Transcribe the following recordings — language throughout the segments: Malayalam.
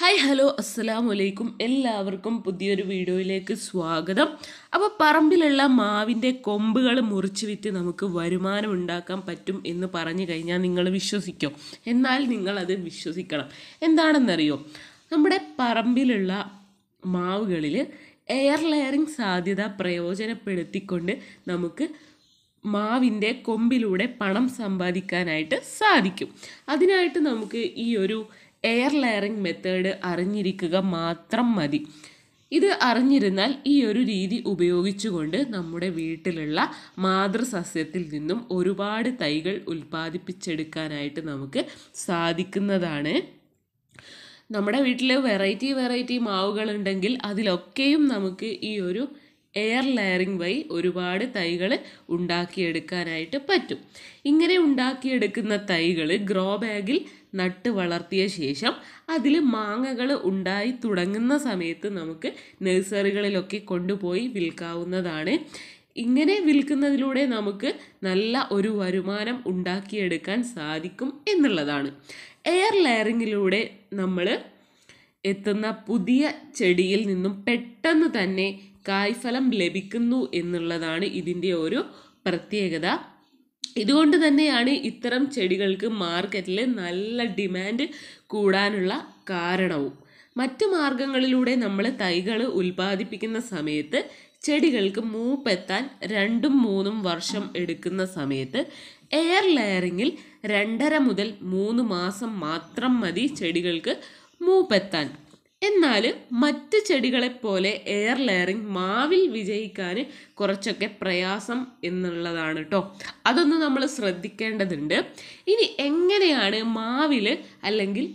ഹായ് ഹലോ അസ്സലാം വലൈക്കും എല്ലാവർക്കും പുതിയൊരു വീഡിയോയിലേക്ക് സ്വാഗതം അപ്പോൾ പറമ്പിലുള്ള മാവിൻ്റെ കൊമ്പുകൾ മുറിച്ച് വിറ്റ് നമുക്ക് വരുമാനം ഉണ്ടാക്കാൻ പറ്റും എന്ന് പറഞ്ഞു കഴിഞ്ഞാൽ നിങ്ങൾ വിശ്വസിക്കും എന്നാൽ നിങ്ങളത് വിശ്വസിക്കണം എന്താണെന്നറിയോ നമ്മുടെ പറമ്പിലുള്ള മാവുകളിൽ എയർ ലെയറിംഗ് സാധ്യത പ്രയോജനപ്പെടുത്തിക്കൊണ്ട് നമുക്ക് മാവിൻ്റെ കൊമ്പിലൂടെ പണം സമ്പാദിക്കാനായിട്ട് സാധിക്കും അതിനായിട്ട് നമുക്ക് ഈ ഒരു എയർ ലെയറിംഗ് മെത്തേഡ് അറിഞ്ഞിരിക്കുക മാത്രം മതി ഇത് അറിഞ്ഞിരുന്നാൽ ഈ ഒരു രീതി ഉപയോഗിച്ചുകൊണ്ട് നമ്മുടെ വീട്ടിലുള്ള മാതൃസസ്യത്തിൽ നിന്നും ഒരുപാട് തൈകൾ ഉൽപ്പാദിപ്പിച്ചെടുക്കാനായിട്ട് നമുക്ക് സാധിക്കുന്നതാണ് നമ്മുടെ വീട്ടിൽ വെറൈറ്റി വെറൈറ്റി മാവുകളുണ്ടെങ്കിൽ അതിലൊക്കെയും നമുക്ക് ഈ ഒരു എയർ ലെയറിങ് വഴി ഒരുപാട് തൈകൾ ഉണ്ടാക്കിയെടുക്കാനായിട്ട് പറ്റും ഇങ്ങനെ ഉണ്ടാക്കിയെടുക്കുന്ന തൈകൾ ഗ്രോ ബാഗിൽ നട്ട് വളർത്തിയ ശേഷം അതിൽ മാങ്ങകൾ ഉണ്ടായി തുടങ്ങുന്ന സമയത്ത് നമുക്ക് നഴ്സറികളിലൊക്കെ കൊണ്ടുപോയി വിൽക്കാവുന്നതാണ് ഇങ്ങനെ വിൽക്കുന്നതിലൂടെ നമുക്ക് നല്ല ഒരു വരുമാനം ഉണ്ടാക്കിയെടുക്കാൻ സാധിക്കും എന്നുള്ളതാണ് എയർ ലെയറിങ്ങിലൂടെ നമ്മൾ എത്തുന്ന പുതിയ ചെടിയിൽ നിന്നും പെട്ടെന്ന് തന്നെ കായ്ഫലം ലഭിക്കുന്നു എന്നുള്ളതാണ് ഇതിൻ്റെ ഒരു പ്രത്യേകത ഇതുകൊണ്ട് തന്നെയാണ് ഇത്തരം ചെടികൾക്ക് മാർക്കറ്റിൽ നല്ല ഡിമാൻഡ് കൂടാനുള്ള കാരണവും മറ്റു മാർഗങ്ങളിലൂടെ നമ്മൾ തൈകൾ ഉൽപ്പാദിപ്പിക്കുന്ന സമയത്ത് ചെടികൾക്ക് മൂപ്പെത്താൻ രണ്ടും മൂന്നും വർഷം എടുക്കുന്ന സമയത്ത് എയർ ലെയറിങ്ങിൽ രണ്ടര മുതൽ മൂന്ന് മാസം മാത്രം മതി ചെടികൾക്ക് മൂപ്പെത്താൻ എന്നാൽ മറ്റ് ചെടികളെപ്പോലെ എയർ ലെയറിങ് മാവിൽ വിജയിക്കാൻ കുറച്ചൊക്കെ പ്രയാസം എന്നുള്ളതാണ് കേട്ടോ അതൊന്ന് നമ്മൾ ശ്രദ്ധിക്കേണ്ടതുണ്ട് ഇനി എങ്ങനെയാണ് മാവിൽ അല്ലെങ്കിൽ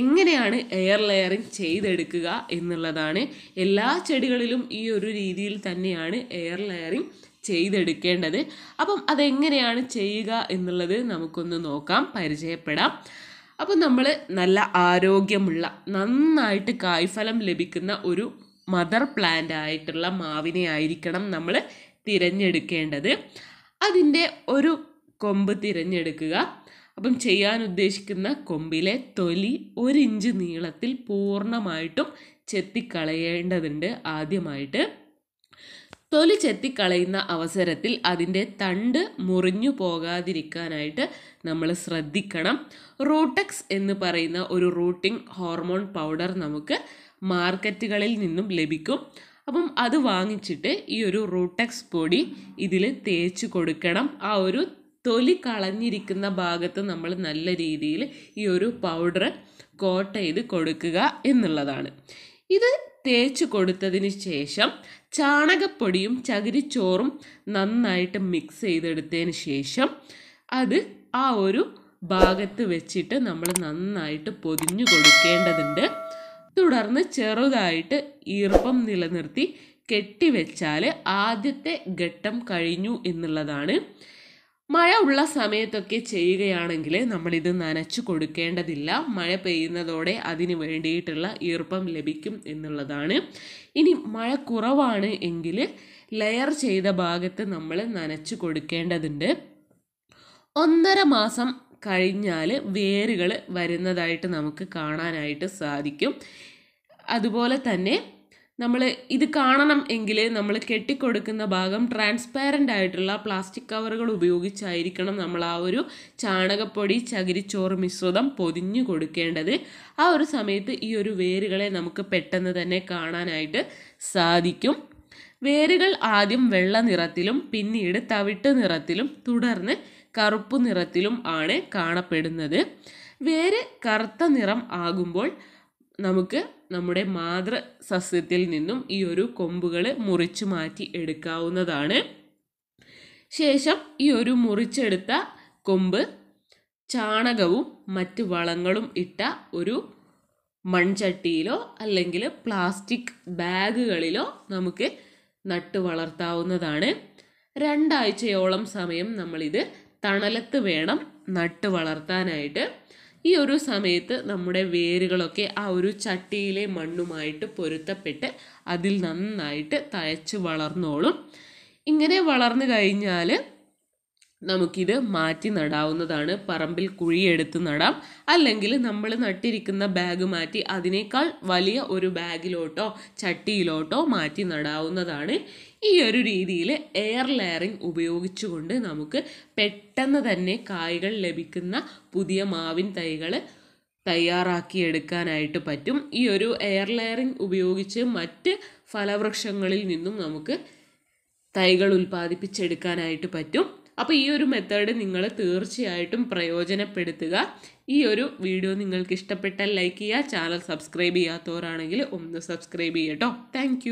എങ്ങനെയാണ് എയർ ലെയറിങ് ചെയ്തെടുക്കുക എന്നുള്ളതാണ് എല്ലാ ചെടികളിലും ഈ ഒരു രീതിയിൽ തന്നെയാണ് എയർ ലെയറിങ് ചെയ്തെടുക്കേണ്ടത് അപ്പം അതെങ്ങനെയാണ് ചെയ്യുക എന്നുള്ളത് നമുക്കൊന്ന് നോക്കാം പരിചയപ്പെടാം അപ്പോൾ നമ്മൾ നല്ല ആരോഗ്യമുള്ള നന്നായിട്ട് കായ്ഫലം ലഭിക്കുന്ന ഒരു മദർ പ്ലാന്റ് ആയിട്ടുള്ള മാവിനെ ആയിരിക്കണം നമ്മൾ തിരഞ്ഞെടുക്കേണ്ടത് അതിൻ്റെ ഒരു കൊമ്പ് തിരഞ്ഞെടുക്കുക അപ്പം ചെയ്യാൻ ഉദ്ദേശിക്കുന്ന കൊമ്പിലെ തൊലി ഒരിഞ്ച് ഇഞ്ച് നീളത്തിൽ പൂർണ്ണമായിട്ടും ചെത്തിക്കളയേണ്ടതുണ്ട് ആദ്യമായിട്ട് തൊലി ചെത്തിക്കളയുന്ന അവസരത്തിൽ അതിൻ്റെ തണ്ട് മുറിഞ്ഞു പോകാതിരിക്കാനായിട്ട് നമ്മൾ ശ്രദ്ധിക്കണം റൂട്ടക്സ് എന്ന് പറയുന്ന ഒരു റൂട്ടിംഗ് ഹോർമോൺ പൗഡർ നമുക്ക് മാർക്കറ്റുകളിൽ നിന്നും ലഭിക്കും അപ്പം അത് വാങ്ങിച്ചിട്ട് ഈ ഒരു റൂട്ടക്സ് പൊടി ഇതിൽ തേച്ച് കൊടുക്കണം ആ ഒരു തൊലി കളഞ്ഞിരിക്കുന്ന ഭാഗത്ത് നമ്മൾ നല്ല രീതിയിൽ ഈ ഒരു പൗഡർ കോട്ട് ചെയ്ത് കൊടുക്കുക എന്നുള്ളതാണ് ഇത് തേച്ച് കൊടുത്തതിന് ശേഷം ചാണകപ്പൊടിയും ചകിരിച്ചോറും നന്നായിട്ട് മിക്സ് ചെയ്തെടുത്തതിന് ശേഷം അത് ആ ഒരു ഭാഗത്ത് വെച്ചിട്ട് നമ്മൾ നന്നായിട്ട് പൊതിഞ്ഞു കൊടുക്കേണ്ടതുണ്ട് തുടർന്ന് ചെറുതായിട്ട് ഈർപ്പം നിലനിർത്തി കെട്ടിവെച്ചാൽ ആദ്യത്തെ ഘട്ടം കഴിഞ്ഞു എന്നുള്ളതാണ് മഴ ഉള്ള സമയത്തൊക്കെ ചെയ്യുകയാണെങ്കിൽ നമ്മളിത് നനച്ചു കൊടുക്കേണ്ടതില്ല മഴ പെയ്യുന്നതോടെ അതിന് വേണ്ടിയിട്ടുള്ള ഈർപ്പം ലഭിക്കും എന്നുള്ളതാണ് ഇനി മഴ കുറവാണ് എങ്കിൽ ലെയർ ചെയ്ത ഭാഗത്ത് നമ്മൾ നനച്ചു കൊടുക്കേണ്ടതുണ്ട് ഒന്നര മാസം കഴിഞ്ഞാൽ വേരുകൾ വരുന്നതായിട്ട് നമുക്ക് കാണാനായിട്ട് സാധിക്കും അതുപോലെ തന്നെ നമ്മൾ ഇത് കാണണം എങ്കിൽ നമ്മൾ കെട്ടിക്കൊടുക്കുന്ന ഭാഗം ട്രാൻസ്പാരൻ്റ് ആയിട്ടുള്ള പ്ലാസ്റ്റിക് കവറുകൾ ഉപയോഗിച്ചായിരിക്കണം നമ്മൾ ആ ഒരു ചാണകപ്പൊടി ചകിരിച്ചോറ് മിശ്രിതം പൊതിഞ്ഞു കൊടുക്കേണ്ടത് ആ ഒരു സമയത്ത് ഈ ഒരു വേരുകളെ നമുക്ക് പെട്ടെന്ന് തന്നെ കാണാനായിട്ട് സാധിക്കും വേരുകൾ ആദ്യം വെള്ള നിറത്തിലും പിന്നീട് തവിട്ട് നിറത്തിലും തുടർന്ന് കറുപ്പ് നിറത്തിലും ആണ് കാണപ്പെടുന്നത് വേര് കറുത്ത നിറം ആകുമ്പോൾ നമുക്ക് നമ്മുടെ മാതൃ സസ്യത്തിൽ നിന്നും ഈ ഒരു കൊമ്പുകൾ മുറിച്ച് മാറ്റി എടുക്കാവുന്നതാണ് ശേഷം ഈ ഒരു മുറിച്ചെടുത്ത കൊമ്പ് ചാണകവും മറ്റ് വളങ്ങളും ഇട്ട ഒരു മൺചട്ടിയിലോ അല്ലെങ്കിൽ പ്ലാസ്റ്റിക് ബാഗുകളിലോ നമുക്ക് നട്ട് വളർത്താവുന്നതാണ് രണ്ടാഴ്ചയോളം സമയം നമ്മളിത് തണലത്ത് വേണം നട്ട് വളർത്താനായിട്ട് ഈ ഒരു സമയത്ത് നമ്മുടെ വേരുകളൊക്കെ ആ ഒരു ചട്ടിയിലെ മണ്ണുമായിട്ട് പൊരുത്തപ്പെട്ട് അതിൽ നന്നായിട്ട് തഴച്ച് വളർന്നോളും ഇങ്ങനെ വളർന്നു കഴിഞ്ഞാൽ നമുക്കിത് മാറ്റി നടാവുന്നതാണ് പറമ്പിൽ കുഴിയെടുത്ത് നടാം അല്ലെങ്കിൽ നമ്മൾ നട്ടിരിക്കുന്ന ബാഗ് മാറ്റി അതിനേക്കാൾ വലിയ ഒരു ബാഗിലോട്ടോ ചട്ടിയിലോട്ടോ മാറ്റി നടാവുന്നതാണ് ഈ ഒരു രീതിയിൽ എയർ ലെയറിംഗ് ഉപയോഗിച്ചുകൊണ്ട് നമുക്ക് പെട്ടെന്ന് തന്നെ കായ്കൾ ലഭിക്കുന്ന പുതിയ മാവിൻ തൈകൾ തയ്യാറാക്കിയെടുക്കാനായിട്ട് പറ്റും ഈ ഒരു എയർ ലെയറിംഗ് ഉപയോഗിച്ച് മറ്റ് ഫലവൃക്ഷങ്ങളിൽ നിന്നും നമുക്ക് തൈകൾ ഉൽപ്പാദിപ്പിച്ചെടുക്കാനായിട്ട് പറ്റും അപ്പോൾ ഈ ഒരു മെത്തേഡ് നിങ്ങൾ തീർച്ചയായിട്ടും പ്രയോജനപ്പെടുത്തുക ഈ ഒരു വീഡിയോ നിങ്ങൾക്ക് ഇഷ്ടപ്പെട്ടാൽ ലൈക്ക് ചെയ്യുക ചാനൽ സബ്സ്ക്രൈബ് ചെയ്യാത്തവരാണെങ്കിൽ ഒന്ന് സബ്സ്ക്രൈബ് ചെയ്യട്ടോ താങ്ക്